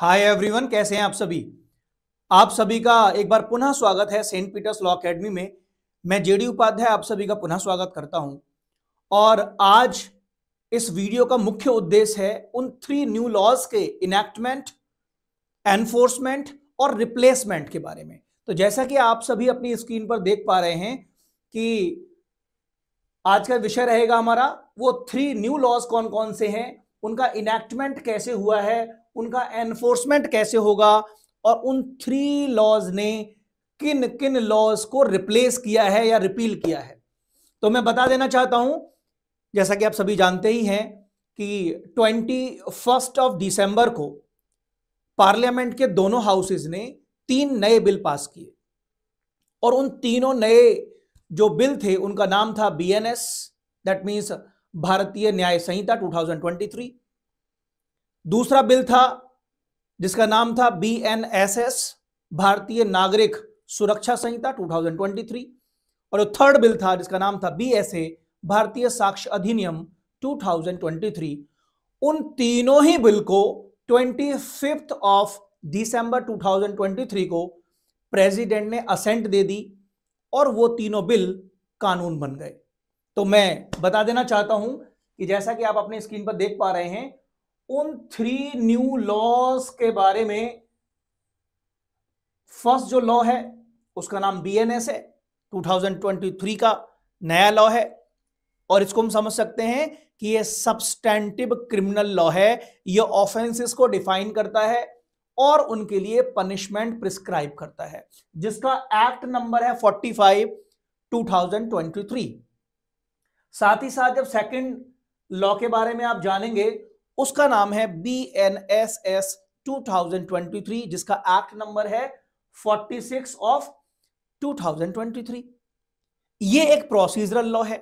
hi everyone कैसे हैं आप सभी आप सभी का एक बार पुनः स्वागत है सेंट पीटर्स लॉ अकेडमी में मैं जेडी उपाध्याय आप सभी का पुनः स्वागत करता हूं और आज इस वीडियो का मुख्य उद्देश्य है उन थ्री न्यू लॉज के इनैक्टमेंट एनफोर्समेंट और रिप्लेसमेंट के बारे में तो जैसा कि आप सभी अपनी स्क्रीन पर देख पा रहे हैं कि आज का विषय रहेगा हमारा वो थ्री न्यू लॉज कौन कौन से हैं उनका इनैक्टमेंट कैसे हुआ है उनका एनफोर्समेंट कैसे होगा और उन थ्री लॉज ने किन किन लॉज को रिप्लेस किया है या रिपील किया है तो मैं बता देना चाहता हूं जैसा कि आप सभी जानते ही हैं कि ट्वेंटी फर्स्ट ऑफ दिसंबर को पार्लियामेंट के दोनों हाउसेज ने तीन नए बिल पास किए और उन तीनों नए जो बिल थे उनका नाम था बीएनएस दैट मीन्स भारतीय न्याय संहिता 2023 दूसरा बिल था जिसका नाम था बी एन एस एस भारतीय नागरिक सुरक्षा संहिता 2023 और थर्ड बिल था जिसका नाम था बी एस ए भारतीय साक्ष्य अधिनियम 2023 उन तीनों ही बिल को ट्वेंटी फिफ्थ ऑफ दिसंबर 2023 को प्रेसिडेंट ने असेंट दे दी और वो तीनों बिल कानून बन गए तो मैं बता देना चाहता हूं कि जैसा कि आप अपने स्क्रीन पर देख पा रहे हैं उन थ्री न्यू लॉज के बारे में फर्स्ट जो लॉ है उसका नाम बीएनएस है 2023 का नया लॉ है और इसको हम समझ सकते हैं कि यह सबस्टेंटिव क्रिमिनल लॉ है यह ऑफेंसेस को डिफाइन करता है और उनके लिए पनिशमेंट प्रिस्क्राइब करता है जिसका एक्ट नंबर है 45 2023 साथ ही साथ जब सेकंड लॉ के बारे में आप जानेंगे उसका नाम है B N S S three जिसका एक्ट नंबर है 46 ऑफ 2023 ये एक प्रोसीजरल लॉ है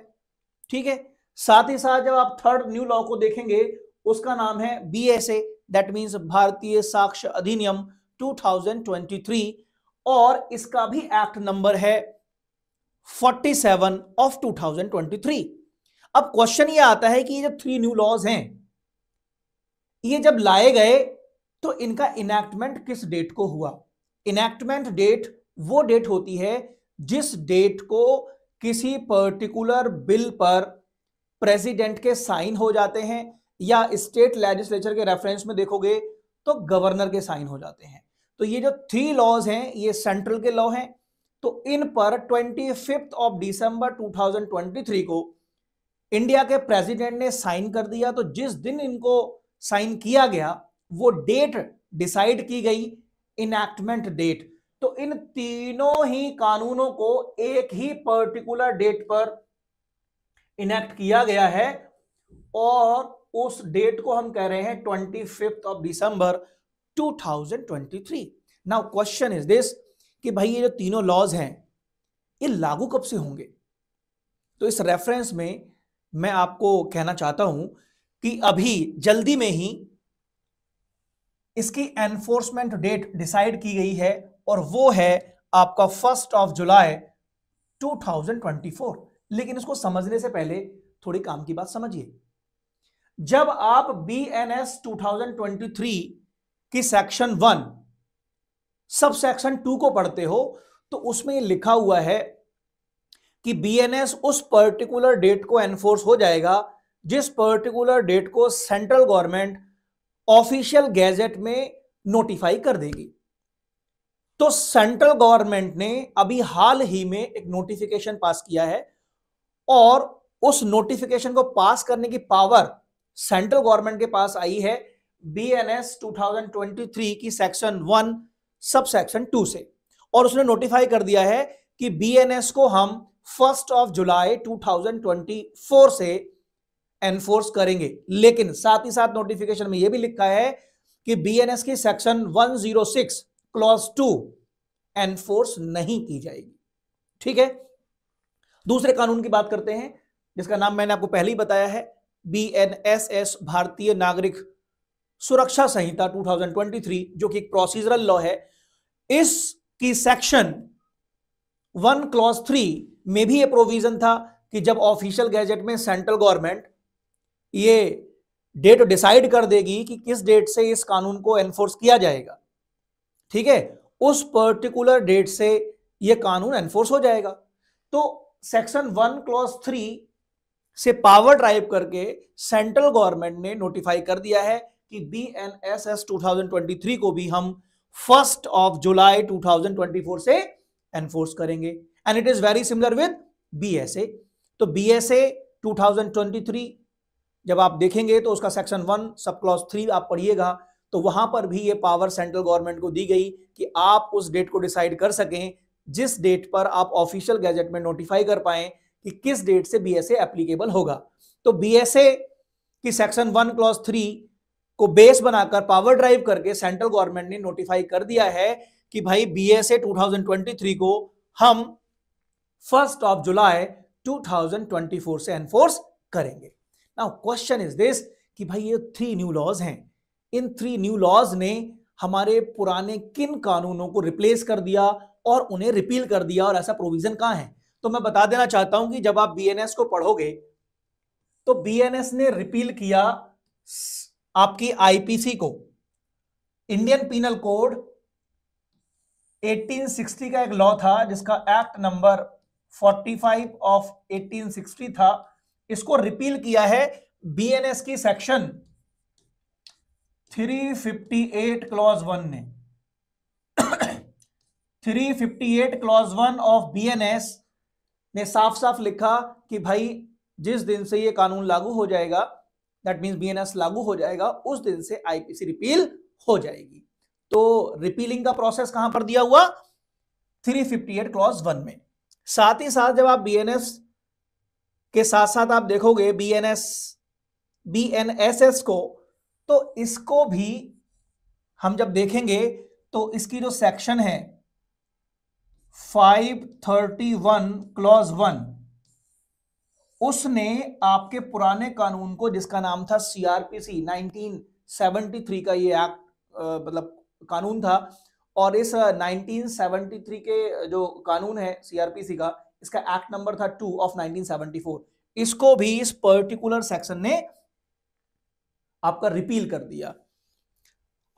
ठीक है साथ ही साथ जब आप थर्ड न्यू लॉ को देखेंगे उसका नाम है B S A that mean भारतीय साक्ष्य अधिनियम 2023 और इसका भी एक्ट नंबर है 47 ऑफ 2023 अब क्वेश्चन ये आता है कि ये जो थ्री न्यू लॉज हैं ये जब लाए गए तो इनका इनैक्टमेंट किस डेट को हुआ इनैक्टमेंट डेट वो डेट होती है जिस डेट को किसी पर्टिकुलर बिल पर प्रेसिडेंट के साइन हो जाते हैं या स्टेट लेजिस्लेचर के रेफरेंस में देखोगे तो गवर्नर के साइन हो जाते हैं तो ये जो थ्री लॉज हैं ये सेंट्रल के लॉ हैं तो इन पर ट्वेंटी फिफ्थ ऑफ डिसंबर 2023 को इंडिया के प्रेसिडेंट ने साइन कर दिया तो जिस दिन इनको साइन किया गया वो डेट डिसाइड की गई इनैक्टमेंट डेट तो इन तीनों ही कानूनों को एक ही पर्टिकुलर डेट पर इनैक्ट किया गया है और उस डेट को हम कह रहे हैं twenty fifth of December 2023 now question is this कि भाई ये जो तीनों लॉज हैं ये लागू कब से होंगे तो इस रेफरेंस में मैं आपको कहना चाहता हूं कि अभी जल्दी में ही इसकी एनफोर्समेंट डेट डिसाइड की गई है और वो है आपका फर्स्ट ऑफ जुलाई 2024 लेकिन इसको समझने से पहले थोड़ी काम की बात समझिए जब आप बी एन एस टू की section one sub section two को पढ़ते हो तो उसमें लिखा हुआ है कि बी उस पर्टिकुलर डेट को एनफोर्स हो जाएगा जिस पर्टिकुलर डेट को सेंट्रल गवर्नमेंट ऑफिशियल गैजेट में नोटिफाई कर देगी तो सेंट्रल गवर्नमेंट ने अभी हाल ही में एक नोटिफिकेशन पास किया है और उस नोटिफिकेशन को पास करने की पावर सेंट्रल गवर्नमेंट के पास आई है बीएनएस 2023 की section one sub section two से और उसने नोटिफाई कर दिया है कि बीएनएस को हम फर्स्ट ऑफ जुलाई 2024 से एनफोर्स करेंगे लेकिन साथ ही साथ नोटिफिकेशन में यह भी लिखा है कि बीएनएस की सेक्शन 106 क्लॉज टू एनफोर्स नहीं की जाएगी ठीक है दूसरे कानून की बात करते हैं जिसका नाम मैंने आपको पहले ही बताया है बीएनएसएस भारतीय नागरिक सुरक्षा संहिता 2023 जो कि एक प्रोसीजरल लॉ है इसकी सेक्शन वन क्लॉज थ्री में भी ये प्रोविजन था कि जब ऑफिशियल गैजेट में सेंट्रल गवर्नमेंट ये डेट डिसाइड कर देगी कि किस डेट से इस कानून को एनफोर्स किया जाएगा ठीक है उस पर्टिकुलर डेट से यह कानून एनफोर्स हो जाएगा तो सेक्शन वन क्लॉज थ्री से पावर ड्राइव करके सेंट्रल गवर्नमेंट ने नोटिफाई कर दिया है कि B N S S two को भी हम फर्स्ट ऑफ जुलाई 2024 से एनफोर्स करेंगे and it is very similar with B S A तो बी एस ए टू जब आप देखेंगे तो उसका section one sub clause three आप पढ़िएगा तो वहां पर भी ये पावर सेंट्रल गवर्नमेंट को दी गई कि आप उस डेट को डिसाइड कर सकें जिस डेट पर आप ऑफिशियल गैजेट में नोटिफाई कर पाए कि किस डेट से बीएसए एप्लीकेबल होगा तो बीएसए की सेक्शन वन क्लॉज थ्री को बेस बनाकर पावर ड्राइव करके सेंट्रल गवर्नमेंट ने नोटिफाई कर दिया है कि भाई ट्वेंटी थ्री को हम फर्स्ट ऑफ जुलाई 2024 से एनफोर्स करेंगे नाउ क्वेश्चन इज दिस कि भाई ये थ्री न्यू लॉज हैं इन थ्री न्यू लॉज ने हमारे पुराने किन कानूनों को रिप्लेस कर दिया और उन्हें रिपील कर दिया और ऐसा प्रोविजन कहाँ है तो मैं बता देना चाहता हूं कि जब आप बीएनएस को पढ़ोगे तो बीएनएस ने रिपील किया आपकी आईपीसी को इंडियन पीनल कोड 1860 का एक लॉ था जिसका एक्ट नंबर 45 ऑफ 1860 था इसको रिपील किया है बीएनएस की सेक्शन 358 क्लॉज वन ने 358 क्लॉज वन ऑफ बीएनएस ने साफ साफ लिखा कि भाई जिस दिन से ये कानून लागू हो जाएगा दैट मीन बीएनएस लागू हो जाएगा उस दिन से आईपीसी रिपील हो जाएगी तो रिपीलिंग का प्रोसेस कहां पर दिया हुआ 358 क्लॉज वन में साथ ही साथ जब आप बीएनएस के साथ साथ आप देखोगे B N S B N S S को तो इसको भी हम जब देखेंगे तो इसकी जो सेक्शन है 531 क्लॉज वन उसने आपके पुराने कानून को जिसका नाम था सीआरपीसी 1973 का ये एक्ट मतलब कानून था और इस 1973 के जो कानून है सीआरपीसी का इसका एक्ट नंबर था टू ऑफ 1974 इसको भी इस पर्टिकुलर सेक्शन ने आपका रिपील कर दिया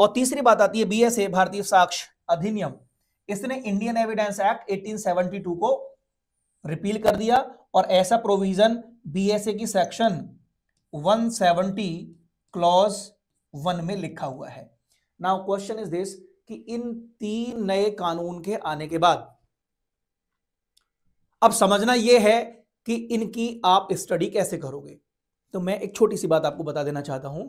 और तीसरी बात आती है बीएसए भारतीय साक्ष अधिनियम इसने इंडियन एविडेंस एक्ट 1872 को रिपील कर दिया और ऐसा प्रोविजन बीएसए की सेक्शन 170 क्लॉज वन में लिखा हुआ है नाउ क्वेश्चन इज दिस कि इन तीन नए कानून के आने के बाद अब समझना यह है कि इनकी आप स्टडी कैसे करोगे तो मैं एक छोटी सी बात आपको बता देना चाहता हूं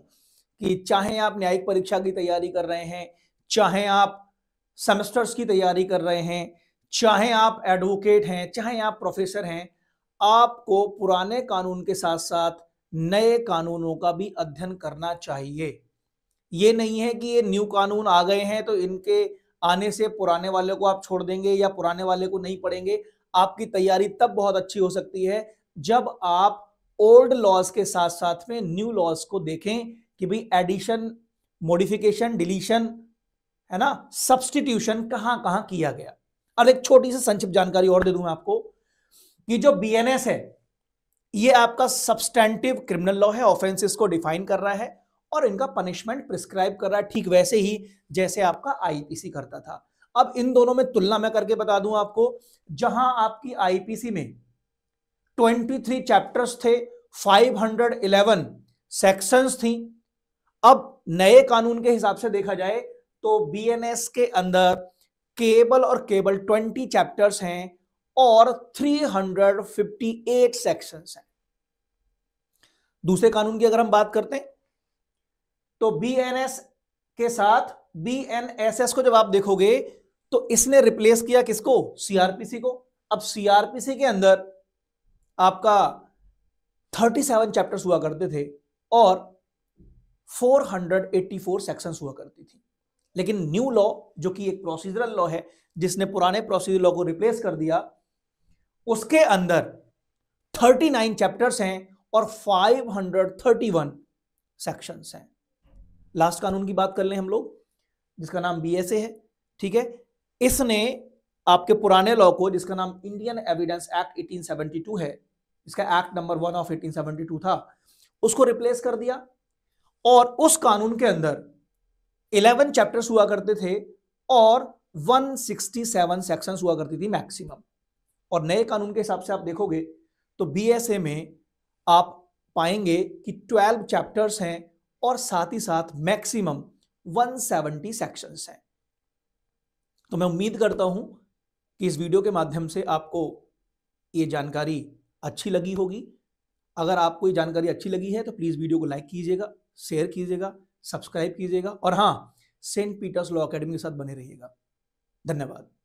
कि चाहे आप न्यायिक परीक्षा की तैयारी कर रहे हैं चाहे आप सेमेस्टर्स की तैयारी कर रहे हैं चाहे आप एडवोकेट हैं चाहे आप प्रोफेसर हैं आपको पुराने कानून के साथ साथ नए कानूनों का भी अध्ययन करना चाहिए ये नहीं है कि ये न्यू कानून आ गए हैं तो इनके आने से पुराने वाले को आप छोड़ देंगे या पुराने वाले को नहीं पढ़ेंगे आपकी तैयारी तब बहुत अच्छी हो सकती है जब आप ओल्ड लॉज के साथ साथ में न्यू लॉज को देखें कि भाई एडिशन मॉडिफिकेशन डिलीशन है ना सब्सटीट्यूशन कहां कहां किया गया और एक छोटी सी संक्षिप्त जानकारी और दे दू मैं आपको कि जो बीएनएस है ये आपका सब्सटेंटिव क्रिमिनल लॉ है ऑफेंसेस को डिफाइन कर रहा है और इनका पनिशमेंट प्रिस्क्राइब कर रहा है ठीक वैसे ही जैसे आपका आईपीसी करता था अब इन दोनों में तुलना मैं करके बता दूं आपको जहां आपकी आईपीसी में 23 चैप्टर्स थे 511 सेक्शंस थी अब नए कानून के हिसाब से देखा जाए तो बीएनएस के अंदर केबल और केबल 20 चैप्टर्स हैं और 358 सेक्शंस हैं दूसरे कानून की अगर हम बात करते हैं तो बीएनएस के साथ बीएनएसएस को जब आप देखोगे तो इसने रिप्लेस किया किसको सीआरपीसी को अब सीआरपीसी के अंदर आपका 37 चैप्टर्स हुआ करते थे और 484 सेक्शंस हुआ करती थी लेकिन न्यू लॉ जो कि एक प्रोसीजरल लॉ है जिसने पुराने प्रोसीजर लॉ को रिप्लेस कर दिया उसके अंदर 39 चैप्टर्स हैं और 531 सेक्शंस हैं लास्ट कानून की बात कर लें हम लोग जिसका नाम बीएसए है ठीक है इसने आपके पुराने लॉ को जिसका नाम इंडियन एविडेंस एक्ट 1872 है इसका एक्ट नंबर वन ऑफ 1872 था उसको रिप्लेस कर दिया और उस कानून के अंदर 11 चैप्टर्स हुआ करते थे और 167 सेक्शंस हुआ करती थी मैक्सिमम और नए कानून के हिसाब से आप देखोगे तो बीएसए में आप पाएंगे कि 12 चैप्टर्स हैं और साथ ही साथ मैक्सिमम 170 सेक्शंस हैं तो मैं उम्मीद करता हूं कि इस वीडियो के माध्यम से आपको ये जानकारी अच्छी लगी होगी अगर आपको ये जानकारी अच्छी लगी है तो प्लीज़ वीडियो को लाइक कीजिएगा शेयर कीजिएगा सब्सक्राइब कीजिएगा और हाँ सेंट पीटर्स लॉ अकेडमी के साथ बने रहिएगा धन्यवाद